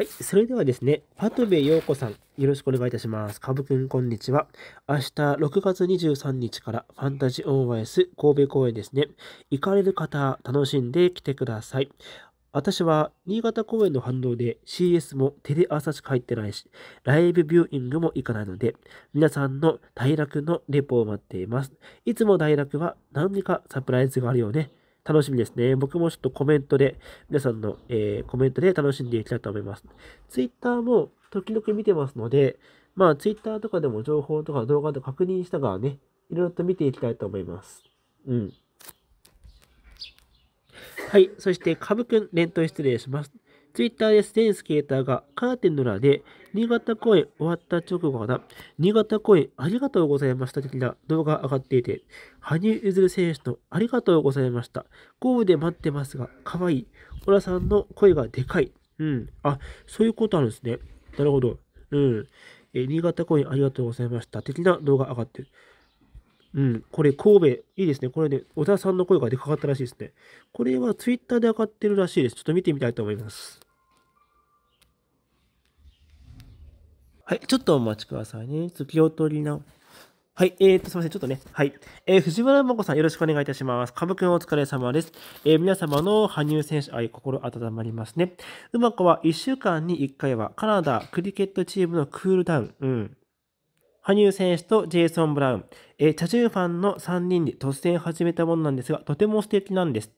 はい、それではですね、パトベ陽子さん、よろしくお願いいたします。かぶくん、こんにちは。明日、6月23日からファンタジーオイ s 神戸公演ですね。行かれる方、楽しんで来てください。私は新潟公演の反動で CS もテレ朝しか入ってないし、ライブビューイングも行かないので、皆さんの大楽のレポを待っています。いつも大楽は何かサプライズがあるよね。楽しみですね。僕もちょっとコメントで、皆さんの、えー、コメントで楽しんでいきたいと思います。Twitter も時々見てますので、まあ Twitter とかでも情報とか動画で確認したからね、いろいろと見ていきたいと思います。うん。はい。そして、ぶくん、連投失礼します。ツイッターで全スケーターがカーテンの裏で、新潟公演終わった直後かな、新潟公演ありがとうございました的な動画が上がっていて、羽生結弦選手のありがとうございました。ゴールで待ってますが、かわいい。小田さんの声がでかい。うん。あ、そういうことあるんですね。なるほど。うん。え新潟公演ありがとうございました。的な動画上がってる。うん、これ神戸、いいですね。これね、小田さんの声がでかかったらしいですね。これはツイッターで上がってるらしいです。ちょっと見てみたいと思います。はい、ちょっとお待ちくださいね。ちょっと気を取りな。はい、えー、っと、すみません、ちょっとね、はい。えー、藤原真子さん、よろしくお願いいたします。かぶくん、お疲れ様です。えー、皆様の羽生選手愛、心温まりますね。うま子は1週間に1回は、カナダクリケットチームのクールダウン、うん。羽生選手とジェイソン・ブラウン、えチャチューファンの3人で突然始めたものなんですが、とても素敵なんです。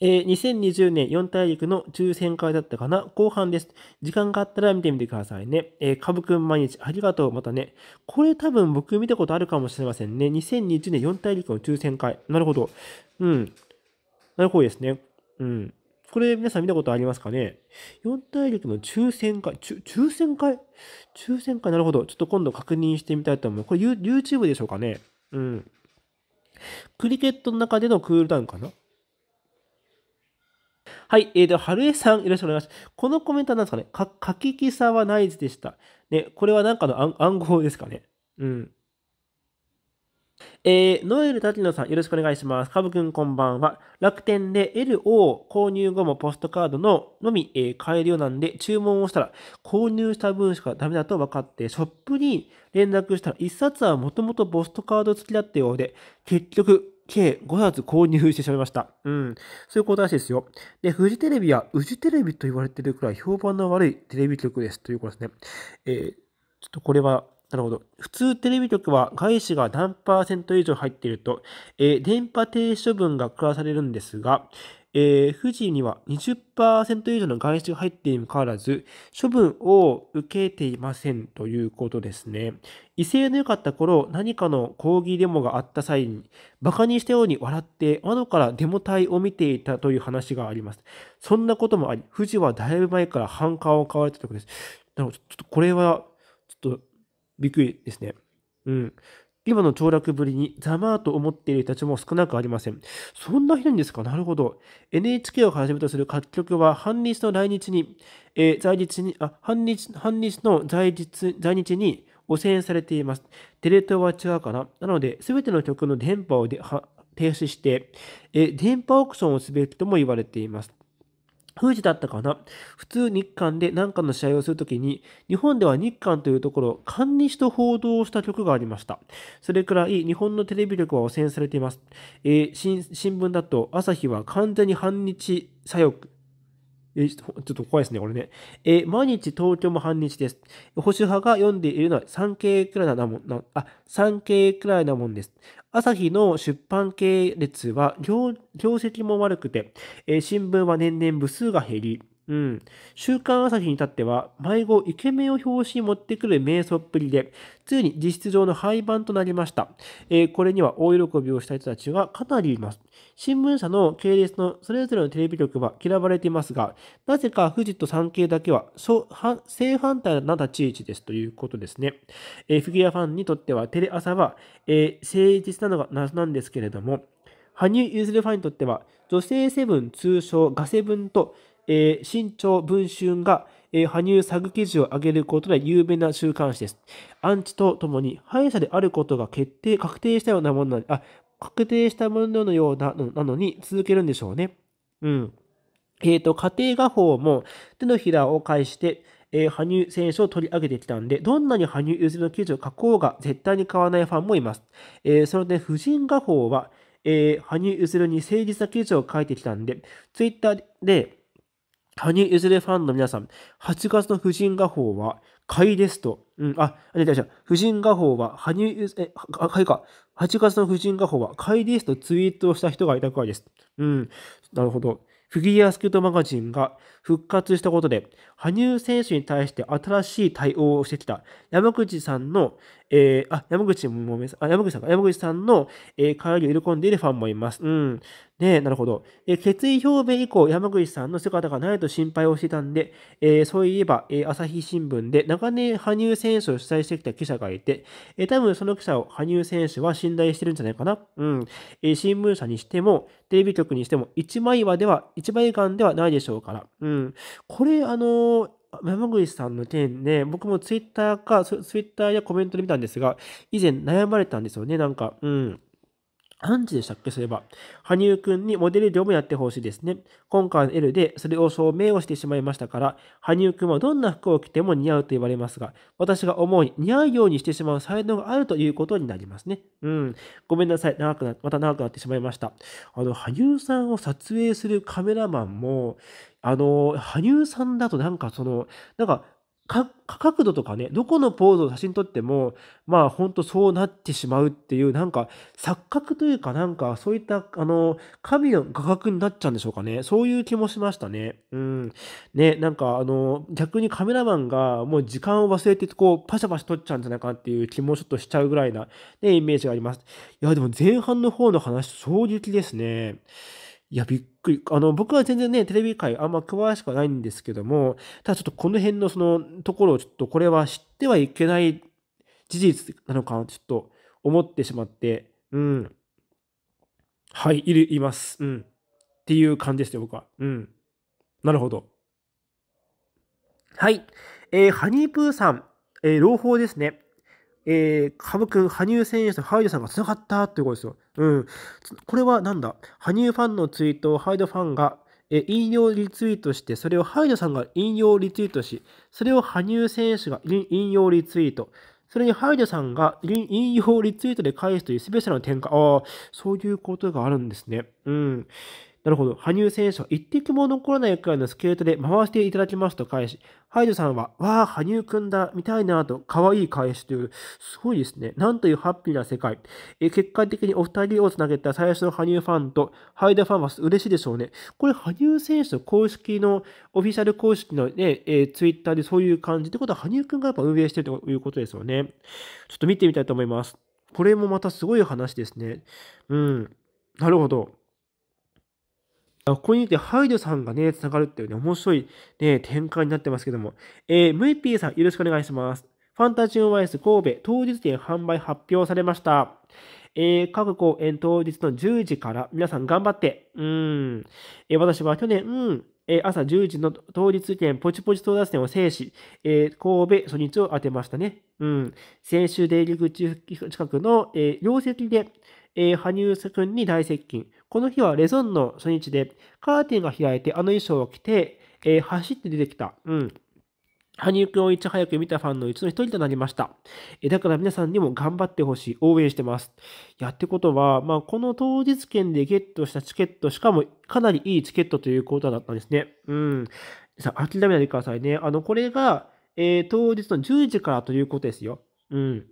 えー、2020年4大陸の抽選会だったかな後半です。時間があったら見てみてくださいね。えー、かぶくん毎日ありがとう。またね。これ多分僕見たことあるかもしれませんね。2020年4大陸の抽選会。なるほど。うん。なるほどですね。うん。これ皆さん見たことありますかね ?4 大陸の抽選会、抽選会抽選会なるほど。ちょっと今度確認してみたいと思う。これ YouTube でしょうかねうん。クリケットの中でのクールダウンかなはい。えー、では、春江さん、いらっしゃいます。このコメントは何ですかねか、かききさはナイズでした。ね、これはなんかの暗号ですかねうん。えー、ノエル滝野さん、よろしくお願いします。カブくん、こんばんは。楽天で L を購入後もポストカードののみ、えー、買えるようなんで、注文をしたら、購入した分しかダメだと分かって、ショップに連絡したら、1冊はもともとポストカード付きだったようで、結局、計5冊購入してしまいました。うん。そういうことらしいですよ。で、フジテレビは、宇治テレビと言われてるくらい評判の悪いテレビ局です。ということですね。えー、ちょっとこれは、なるほど。普通テレビ局は外資が何パーセント以上入っていると、えー、電波停止処分が下されるんですが、えー、富士には20%以上の外資が入っているにもかかわらず、処分を受けていませんということですね。威勢の良かった頃、何かの抗議デモがあった際に、馬鹿にしたように笑って、窓からデモ隊を見ていたという話があります。そんなこともあり、富士はだいぶ前から反感を買われたとことです。なので、ちょっとこれは、ちょっと、びっくりですね。うん。今の凋落ぶりにざまーと思っている人たちも少なくありません。そんなひどいんですかなるほど。NHK をはじめとする各局は、反日の来日に、えー、在日に、あ、反日、反日の在日、在日に汚染されています。テレ東は違うかななので、すべての局の電波をでは停止して、えー、電波オークションをすべきとも言われています。富士だったかな普通日韓で何かの試合をするときに、日本では日韓というところを韓日と報道をした曲がありました。それくらい日本のテレビ力は汚染されています。えー、新聞だと朝日は完全に反日左翼。え、ちょっと怖いですね、これね。え、毎日東京も半日です。保守派が読んでいるのは産経くらいなもん、なあ、産経くらいなもんです。朝日の出版系列は業、業績も悪くて、え新聞は年々部数が減り、うん。週刊朝日に至っては、迷子イケメンを表紙に持ってくる名そっぷりで、ついに実質上の廃盤となりました。えー、これには大喜びをした人たちがかなりいます。新聞社の系列のそれぞれのテレビ局は嫌われていますが、なぜか富士と産経だけは正反対な立ち位置ですということですね。えー、フィギュアファンにとっては、テレ朝は、えー、誠実なのが謎なんですけれども、羽生結弦ファンにとっては、女性セブン通称ガセブンとえー、新潮文春が、えー、羽生サグ記事を上げることで有名な週刊誌です。アンチとともに、敗者であることが決定、確定したようなものなあ、確定したもののようななのに続けるんでしょうね。うん。えっ、ー、と、家庭画法も手のひらを介して、えー、羽生選手を取り上げてきたんで、どんなに羽生結弦の記事を書こうが絶対に買わないファンもいます。えー、その点、婦人画法は、えー、羽生結弦に誠実な記事を書いてきたんで、ツイッターで、羽生結弦ファンの皆さん、8月の婦人画報は、買いですと。うん、あ、あ、違う違う。婦人画報は、羽生結え、買いか。8月の婦人画報は、買いですとツイートをした人がいたくらいです。うん、なるほど。フィギュアスケートマガジンが復活したことで、羽生選手に対して新しい対応をしてきた山口さんの、えー、あ、山口もめあ、山口さんか、山口さんの、えー、帰りを喜んでいるファンもいます。うん。ねなるほど。えー、決意表明以降、山口さんの姿がないと心配をしてたんで、えー、そういえば、えー、朝日新聞で長年羽生選手を主催してきた記者がいて、えー、多分その記者を羽生選手は信頼してるんじゃないかな。うん。えー、新聞社にしても、テレビ局にしても、一枚岩では、一枚岩ではないでしょうから。うん。これ、あのー山口さんの件ね、僕もツイッターか、ツイッターやコメントで見たんですが、以前悩まれたんですよね、なんか、うん。何時でしたっけそれば。羽生くんにモデル業もやってほしいですね。今回の L でそれを証明をしてしまいましたから、羽生くんはどんな服を着ても似合うと言われますが、私が思うに似合うようにしてしまう才能があるということになりますね。うん。ごめんなさい。長くな、また長くなってしまいました。あの、羽生さんを撮影するカメラマンも、あの、羽生さんだとなんかその、なんかか角度とかね、どこのポーズを写真撮っても、まあほんとそうなってしまうっていう、なんか錯覚というかなんかそういった、あの、神の画角になっちゃうんでしょうかね。そういう気もしましたね。うん。ね、なんかあの、逆にカメラマンがもう時間を忘れてこう、パシャパシャ撮っちゃうんじゃないかっていう気もちょっとしちゃうぐらいな、ね、イメージがあります。いや、でも前半の方の話、衝撃ですね。いや、びっくり。あの、僕は全然ね、テレビ界あんま詳しくはないんですけども、ただちょっとこの辺のそのところをちょっとこれは知ってはいけない事実なのか、ちょっと思ってしまって、うん。はい、いる、います。うん。っていう感じですよ、僕は。うん。なるほど。はい。えー、ハニープーさん、えー、朗報ですね。えー、生舞羽生選手とハイドさんが繋がったっていうことですよ。うん。これはなんだ羽生ファンのツイートをハイドファンが、え引用リツイートして、それをハイドさんが引用リツイートし、それを羽生選手が引用リツイート。それにハイドさんが引用リツイートで返すというスペシャルな展開。ああ、そういうことがあるんですね。うん。なるほど。羽生選手は一滴も残らないくらいのスケートで回していただきますと返し、ハイドさんは、わあ、羽生くんだ、見たいなと、可愛い返しという、すごいですね。なんというハッピーな世界。え結果的にお二人をつなげた最初の羽生ファンと、ハイドファンは嬉しいでしょうね。これ、羽生選手の公式の、オフィシャル公式のね、えー、ツイッターでそういう感じってことは、羽生くんがやっぱ運営してるということですよね。ちょっと見てみたいと思います。これもまたすごい話ですね。うん。なるほど。ここにいてハイドさんがね、繋がるっていうね、面白いね、展開になってますけども。えー、ムイピーさん、よろしくお願いします。ファンタジーワイス神戸当日券販売発表されました。えー、各公演当日の10時から皆さん頑張って。うん。えー、私は去年、うん、え朝10時の当日券ポチポチ争奪戦を制し、えー、神戸初日を当てましたね。うん。先週出入り口近くの、えー、両席でえー、羽生んに大接近。この日はレゾンの初日で、カーテンが開いてあの衣装を着て、えー、走って出てきた。うん。羽生くんをいち早く見たファンのうちの一人となりました。えだから皆さんにも頑張ってほしい。応援してます。や、ってことは、まあ、この当日券でゲットしたチケット、しかもかなりいいチケットということだったんですね。うん。さあ、諦めないでくださいね。あの、これが、えー、当日の10時からということですよ。うん。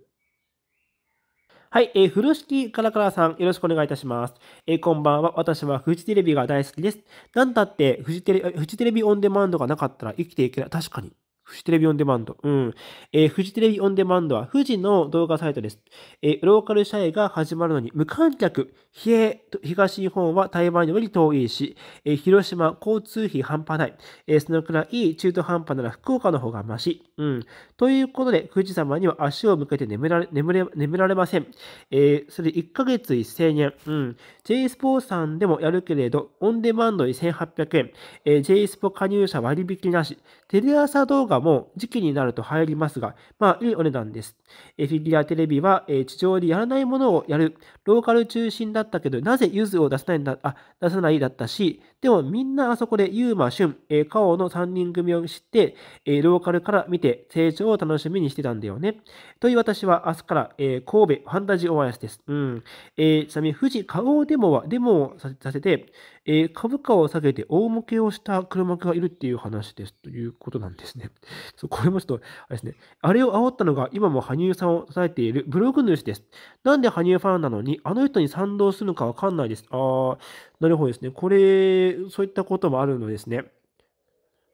はい、えー、風呂敷カラカラさん、よろしくお願いいたします。えー、こんばんは。私はフジテレビが大好きです。なんだってフジテレ、フジテレビオンデマンドがなかったら生きていけない。確かに。フジテレビオンデマンド。うん。えー、フジテレビオンデマンドは富士の動画サイトです。えー、ローカル社営が始まるのに無観客。比叡、東日本は台湾より遠いし、えー、広島、交通費半端ない。えそのくらい中途半端なら福岡の方がマシ。うん。ということで、富士様には足を向けて眠られ、眠れ、眠られません。えそれ1ヶ月1000円。うん。J スポーさんでもやるけれど、オンデマンドに1800円。え J スポ加入者割引なし。テレ朝動画かも時期になると入りますが、まあいいお値段です。えフィギュアテレビは、え地上でやらないものをやる、ローカル中心だったけど、なぜユズを出さないんだ、あ、出さないだったし、でもみんなあそこでユーマ、シュン、カオの3人組を知って、えー、ローカルから見て成長を楽しみにしてたんだよね。という私は明日から、えー、神戸ファンタジーオアヤスです。うん。えちなみに富士花王デモはデモをさせて、え株価を下げて大儲けをした黒幕がいるっていう話ですということなんですね。そうこれもちょっと、あれですね。あれを煽ったのが今も羽生さんを支えているブログ主です。なんで羽生ファンなのにあの人に賛同するのかわかんないです。あなるほどですね。これ、そういったこともあるのですね。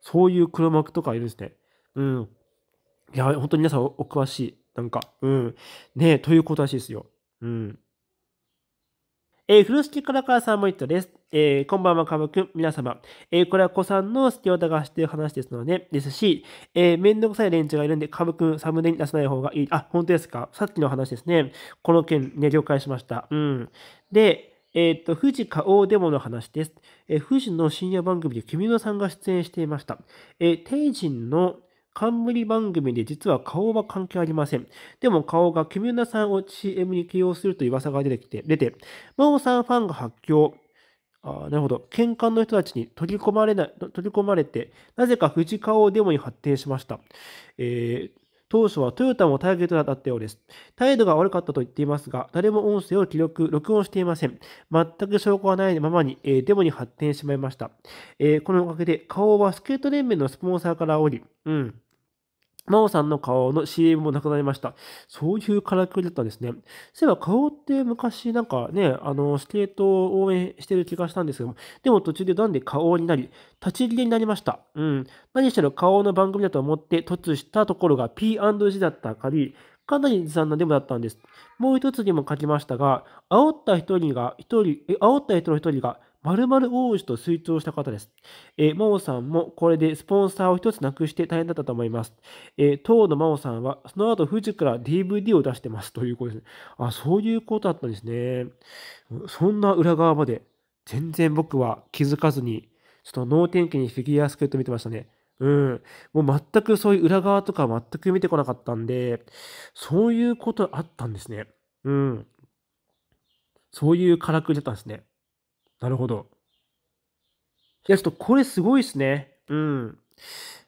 そういう黒幕とかいるんですね。うん。いや、本当に皆さんお詳しい。なんか、うん。ねということらしいですよ。うん。えー、風呂敷からからさんも言ったです。えー、こんばんは、かぶくん、皆様。えー、これは子さんの好きを探している話ですので、ですし、えー、めんどくさい連中がいるんで、かぶくん、サムネに出さない方がいい。あ、本当ですかさっきの話ですね。この件、ね、了解しました。うん。で、えっ、ー、と、富士花王デモの話です。えー、富士の深夜番組で君野さんが出演していました。えー、定人の冠番組で実は顔は関係ありません。でも顔が君野さんを CM に起用するという噂が出てきて、出て、真央さんファンが発狂。あなるほど。喧嘩の人たちに取り込まれない、取り込まれて、なぜか富士花王デモに発展しました。えー、当初はトヨタもターゲットだったようです。態度が悪かったと言っていますが、誰も音声を記録、録音していません。全く証拠がないままに、えー、デモに発展してしまいました。えー、このおかげで、顔はスケート連盟のスポンサーから降り、うん。真央さんの顔の CM もなくなりました。そういうからくりだったんですね。そういえば顔って昔なんかね、あの、スケートを応援してる気がしたんですけども、でも途中でなんで顔になり、立ち入りになりました。うん。何しろ顔の番組だと思って突したところが P&G だったかり、かなりずさんなデモだったんです。もう一つにも書きましたが、煽った一人が、一人、え、煽った人の一人が、〇〇王子と推奨した方です。えー、真央さんもこれでスポンサーを一つなくして大変だったと思います。えー、当の真央さんは、その後富士から DVD を出してますということですね。あ、そういうことだったんですね。そんな裏側まで、全然僕は気づかずに、ちょっと脳天気にフィギュアスケート見てましたね。うん。もう全くそういう裏側とか全く見てこなかったんで、そういうことあったんですね。うん。そういうからくりだったんですね。なるほど。いや、ちょっとこれすごいですね。うん。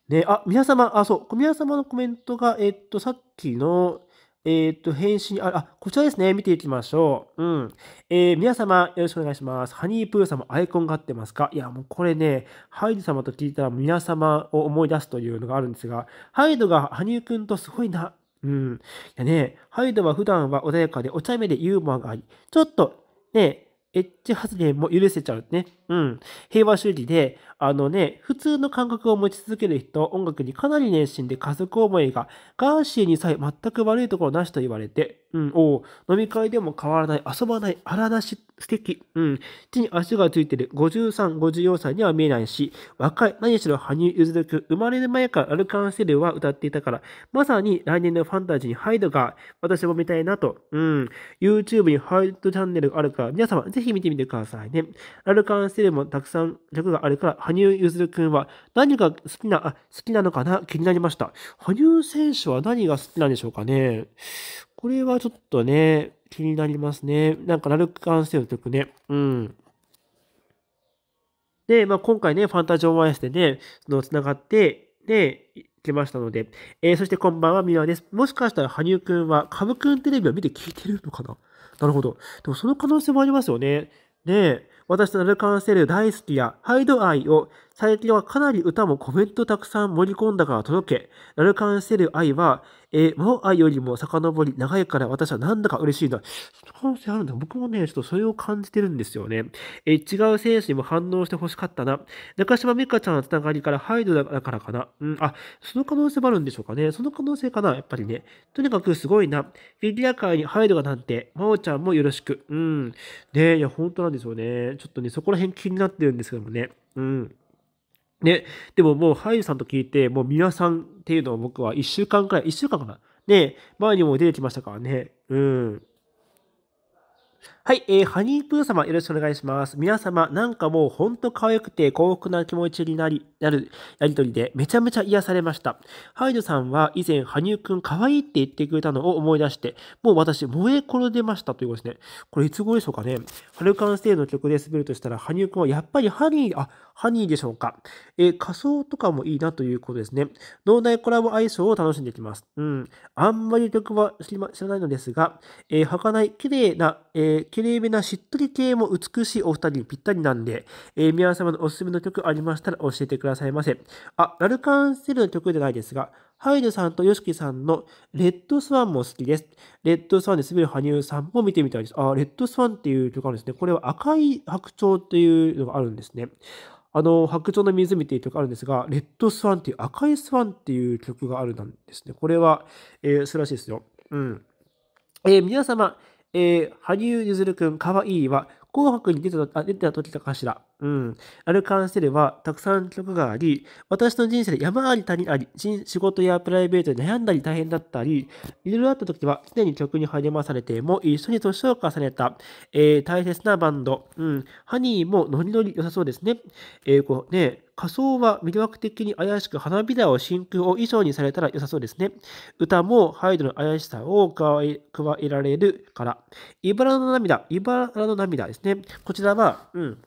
ね、あ、皆様、あ、そう、皆様のコメントが、えっと、さっきの、えっと、返信、あ、こちらですね。見ていきましょう。うん。えー、皆様、よろしくお願いします。ハニープーさんもアイコンが合ってますかいや、もうこれね、ハイド様と聞いたら皆様を思い出すというのがあるんですが、ハイドが羽生くんとすごいな。うん。いやね、ハイドは普段は穏やかでお茶目でユーモアがあり、ちょっとね、エッジ発言も許せちゃうね。うん。平和主義で、あのね、普通の感覚を持ち続ける人、音楽にかなり熱心で家族思いが、ガーシーにさえ全く悪いところなしと言われて、うん、お飲み会でも変わらない、遊ばない、荒なし、素敵、うん、地に足がついてる53、54歳には見えないし、若い、何しろ羽生結弦生まれる前からアルカンセルは歌っていたから、まさに来年のファンタジーにハイドが、私も見たいなと、うん、YouTube にハイドチャンネルがあるから、皆様ぜひ見てみてくださいね。アルカンセルもたくさん曲があるから、羽生結弦君は何が好きな、あ、好きなのかな気になりました。羽生選手は何が好きなんでしょうかねこれはちょっとね、気になりますね。なんか、ラルク関性の曲ね。うん。で、まあ、今回ね、ファンタジーオンワイスでね、その、繋がって、で、来ましたので、えー、そしてこんばんは、みわです。もしかしたら、羽生くんは、カブくんテレビを見て聞いてるのかななるほど。でも、その可能性もありますよね。で、私のアルカンセル大好きやハイドアイを最近はかなり歌もコメントたくさん盛り込んだから届け、ラルカンセル愛はえー、魔王愛よりも遡り、長いから私はなんだか嬉しいな。可能性あるんだ。僕もね、ちょっとそれを感じてるんですよね。えー、違う選手にも反応して欲しかったな。中島美香ちゃんのつながりからハイドだからかな。うん、あ、その可能性もあるんでしょうかね。その可能性かな、やっぱりね。とにかくすごいな。フィギュア界にハイドがなんて、真央ちゃんもよろしく。うん。ねいや、本当なんですよね。ちょっとね、そこら辺気になってるんですけどもね。うん。ね、でももう俳優さんと聞いて、もう皆さんっていうのを僕は1週間くらい、1週間かな。ね、前にも出てきましたからね。うん。はい、えー、ハニープー様よろしくお願いします。皆様、なんかもうほんと可愛くて幸福な気持ちになり、なるやりとりでめちゃめちゃ癒されました。ハイドさんは以前、ハニーくん可愛いって言ってくれたのを思い出して、もう私、燃え転でましたということですね。これいつ頃でしょうかね。ハルカンステイの曲で滑るとしたら、ハニーくんはやっぱりハニー、あ、ハニーでしょうか。えー、仮装とかもいいなということですね。脳内コラボ相性を楽しんでいきます。うん。あんまり曲は知らないのですが、えー、儚い綺麗な、えーきれいめなしっとり系も美しいお二人にぴったりなんで、えー、皆様のおすすめの曲ありましたら教えてくださいませ。あ、ラルカンセルの曲じゃないですが、ハイヌさんとヨシキさんのレッドスワンも好きです。レッドスワンで滑る羽生さんも見てみたいです。あ、レッドスワンっていう曲があるんですね。これは赤い白鳥っていうのがあるんですね。あの、白鳥の湖っていう曲があるんですが、レッドスワンっていう赤いスワンっていう曲があるんですね。これは、えー、素晴らしいですよ。うん。えー、皆様、えー、羽生結弦くんかわいいは、紅白に出てた出てた時かしら。うん。あれ関すれはたくさん曲があり、私の人生で山あり谷あり、仕事やプライベートで悩んだり大変だったり、いろいろあった時は、常に曲に励まされても、一緒に年を重ねた、えー、大切なバンド、うん。ハニーもノリノリ良さそうですね。えー、こうね、仮装は魅力的に怪しく花びらを真空を衣装にされたら良さそうですね。歌もハイドの怪しさを加えられるから。茨の涙、茨の涙ですね。こちらは、うん。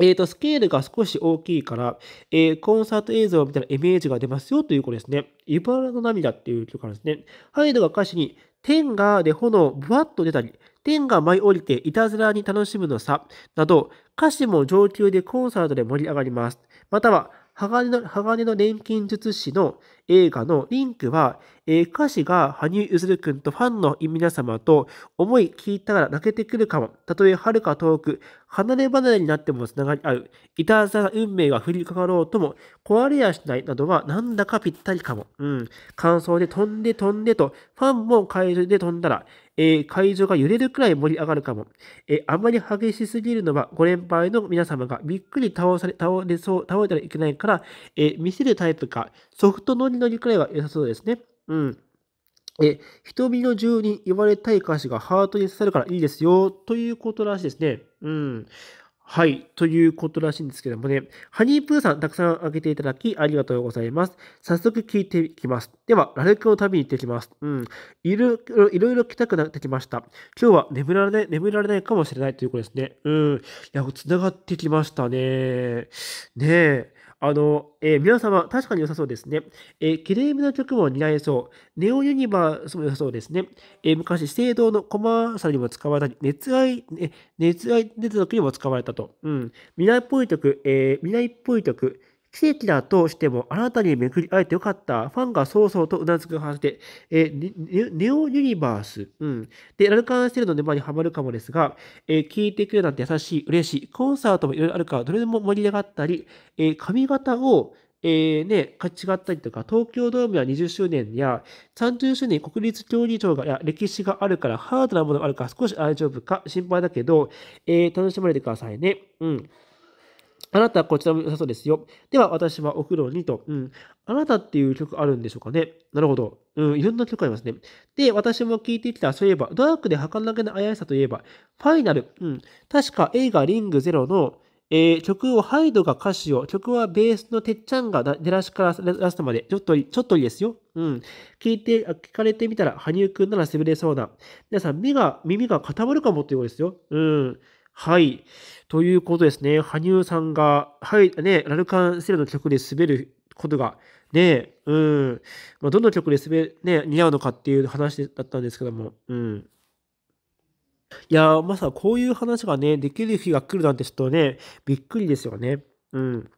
えっ、ー、と、スケールが少し大きいから、えー、コンサート映像みたいなイメージが出ますよということですね。茨の涙っていう曲からですね。ハイドが歌詞に、天がで炎ぶわっと出たり、天が舞い降りていたずらに楽しむのさ、など、歌詞も上級でコンサートで盛り上がります。または、鋼の鋼の錬金術師の、映画のリンクは、えー、歌詞が羽生結弦君とファンの皆様と思い聞いたら泣けてくるかも。たとえ遥か遠く、離れ離れになってもつながり合う。いたずら運命が降りかかろうとも、壊れやしないなどはなんだかぴったりかも。うん。感想で飛んで飛んでと、ファンも会場で飛んだら、えー、会場が揺れるくらい盛り上がるかも。えー、あまり激しすぎるのはご連敗の皆様がびっくり倒され、倒れそう、倒れたらいけないから、えー、見せるタイプか、ソフトノリのリくらいは良さそうですね。うん。え、瞳の住人言われたい歌詞がハートに刺さるからいいですよ、ということらしいですね。うん。はい。ということらしいんですけどもね。ハニープーさん、たくさんあげていただき、ありがとうございます。早速聞いていきます。では、ラルクの旅に行ってきます。うん。いろいろ、いろいろ来たくなってきました。今日は眠られない、眠られないかもしれないということですね。うん。いや、繋がってきましたね。ねえ。あの、えー、皆様、確かに良さそうですね。えー、きれいめな曲も似合いそう。ネオユニバースも良さそうですね。えー、昔、資生堂のコマーシルにも使われたり、熱愛、え熱愛熱力にも使われたと。うん。未来っぽい曲、えー、未来っぽい曲、奇跡だとしても、あなたに巡り会えてよかった。ファンがそうそうとうなずくはずで、えー、ネオユニバース、うん。で、ラルカンセルの沼にはまるかもですが、えー、聞いてくれなんて優しい、嬉しい。コンサートもいろいろあるから、どれでも盛り上がったり、えー、髪型を、えーね、違ったりとか、東京ドームや20周年や30周年国立競技場が、や歴史があるから、ハードなものがあるから、少し大丈夫か心配だけど、えー、楽しまれてくださいね。うん。あなたはこちらも良さそうですよ。では、私はお風呂にと。うん。あなたっていう曲あるんでしょうかね。なるほど。うん。いろんな曲ありますね。で、私も聴いてきた、そういえば、ドラッグで儚げな怪しさといえば、ファイナル。うん。確か映画リングゼロの、えー、曲をハイドが歌詞を、曲はベースのてっちゃんが出らしからラストまで、ちょっと、ちょっといいですよ。うん。聞いて、聞かれてみたら、羽生くんなら滑れそうな。皆さん、目が、耳が固まるかもっていうことですよ。うん。はい。ということですね。羽生さんが、はい、ね、ラルカンセルの曲で滑ることが、ね、うん、まあ、どの曲で滑、ね、似合うのかっていう話だったんですけども、うん。いやまさかこういう話がね、できる日が来るなんてちょっとね、びっくりですよね。うん。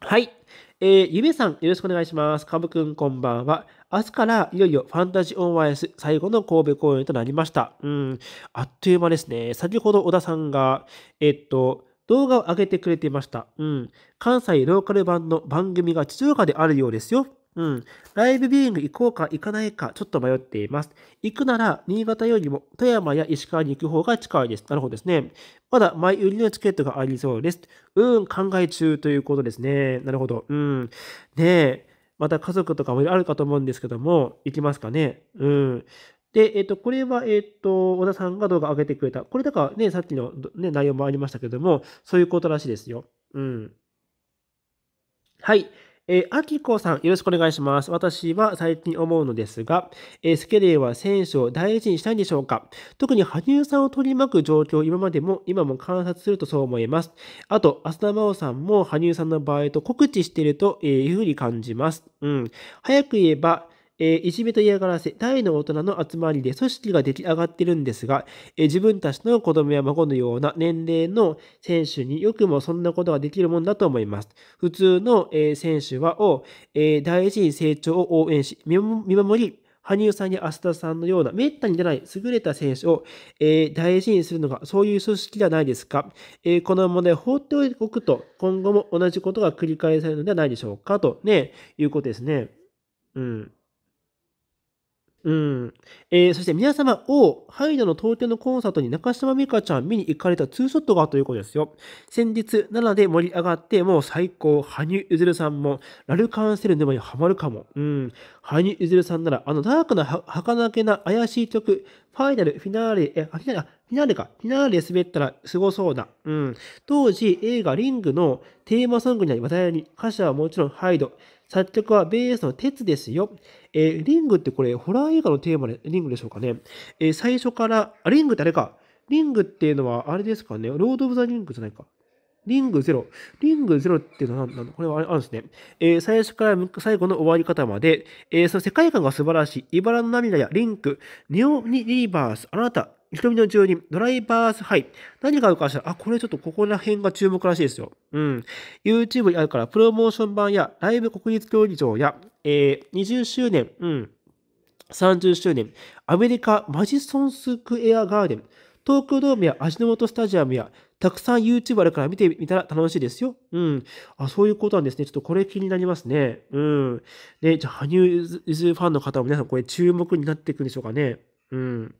はい。えー、ゆめさん、よろしくお願いします。かぶくん、こんばんは。明日からいよいよファンタジーオンワイス最後の神戸公演となりました。うん、あっという間ですね。先ほど小田さんが、えっと、動画を上げてくれていました。うん。関西ローカル版の番組が地上波であるようですよ。うん。ライブビューイング行こうか行かないかちょっと迷っています。行くなら新潟よりも富山や石川に行く方が近いです。なるほどですね。まだ前売りのチケットがありそうです。うん、考え中ということですね。なるほど。うん。ねえ。また家族とかもあるかと思うんですけども、いきますかね。うん。で、えっ、と、これは、えっ、と、小田さんが動画上げてくれた。これだからね、さっきの、ね、内容もありましたけども、そういうことらしいですよ。うん。はい。えー、あきこさん、よろしくお願いします。私は最近思うのですが、えー、スケレイは選手を大事にしたいんでしょうか特に羽生さんを取り巻く状況、今までも、今も観察するとそう思います。あと、浅田真央さんも羽生さんの場合と告知していると、えー、いうふうに感じます。うん。早く言えば、えいじめと嫌がらせ、大の大人の集まりで組織が出来上がってるんですが、え自分たちの子供や孫のような年齢の選手によくもそんなことができるもんだと思います。普通の、え選手はを、え大事に成長を応援し、見守り、羽生さんや浅田さんのような滅多に出ない優れた選手を、えー、大事にするのがそういう組織ではないですか、えー、この問題放っておくと今後も同じことが繰り返されるのではないでしょうかとね、いうことですね。うん。うん。えー、そして皆様をハイドの東京のコンサートに中島美香ちゃん見に行かれたツーショットがということですよ。先日、7で盛り上がって、もう最高。羽生結弦さんも、ラルカンセル沼にはまるかも。うん。羽生結弦さんなら、あのダークなは儚げな怪しい曲、ファイナル、フィナーレ、え、フィナーレ、フィナーレか。フィナーレ滑ったらすごそうだ。うん。当時、映画リングのテーマソングになり話題に、歌詞はもちろんハイド。作曲はベースの鉄ですよ。えー、リングってこれ、ホラー映画のテーマでリングでしょうかね。えー、最初から、あ、リングってあれか。リングっていうのは、あれですかね。ロード・オブ・ザ・リングじゃないか。リングゼロ。リングゼロっていうのは何なのこれはあるんですね。えー、最初から最後の終わり方まで、えー、その世界観が素晴らしい。茨の涙やリンク、ネオ・リーバース、あなた、瞳の住人、ドライバーズハイ。何があるかしたら、あ、これちょっとここら辺が注目らしいですよ。うん。YouTube にあるから、プロモーション版や、ライブ国立競技場や、えー、20周年、うん、30周年、アメリカマジソンスクエアガーデン、東京ドームや味の素スタジアムや、たくさん YouTube あるから見てみたら楽しいですよ。うん。あ、そういうことなんですね。ちょっとこれ気になりますね。うん。で、じゃあ、羽生結弦ファンの方も皆さんこれ注目になっていくんでしょうかね。うん。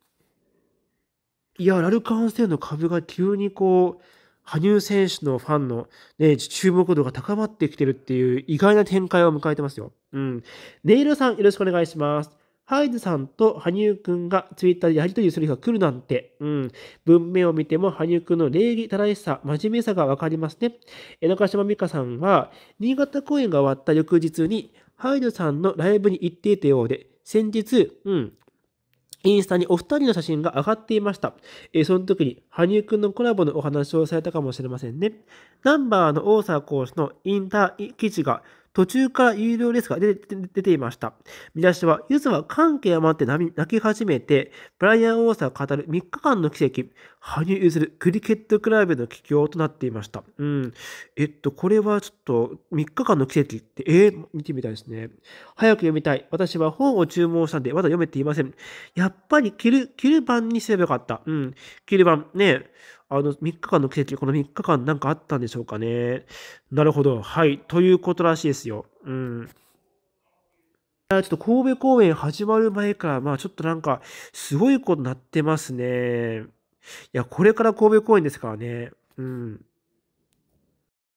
いや、ラルカーンステンの株が急にこう、羽生選手のファンの、ね、注目度が高まってきてるっていう意外な展開を迎えてますよ。うん。ネイルさん、よろしくお願いします。ハイズさんと羽生くんがツイッターでやりとりする日が来るなんて、うん。文面を見ても羽生くんの礼儀正しさ、真面目さがわかりますね。江中島美香さんは、新潟公演が終わった翌日に、ハイドさんのライブに行っていたようで、先日、うん、インスタにお二人の写真が上がっていました。えー、その時に、羽生くんのコラボのお話をされたかもしれませんね。ナンバーの大沢講師のインター記事が途中から有料でスが出ていました。見出しは、ゆずは関係余って泣き始めて、ブライアン・オーサー語る3日間の奇跡、羽生結弦クリケットクラブの帰郷となっていました。うん。えっと、これはちょっと3日間の奇跡って、えー、見てみたいですね。早く読みたい。私は本を注文したんで、まだ読めていません。やっぱり、キル、キル版にすればよかった。うん。キル版ね。あの、3日間の奇跡、この3日間なんかあったんでしょうかね。なるほど。はい。ということらしいですよ。うん。ちょっと神戸公演始まる前から、まあちょっとなんか、すごいことになってますね。いや、これから神戸公演ですからね。うん。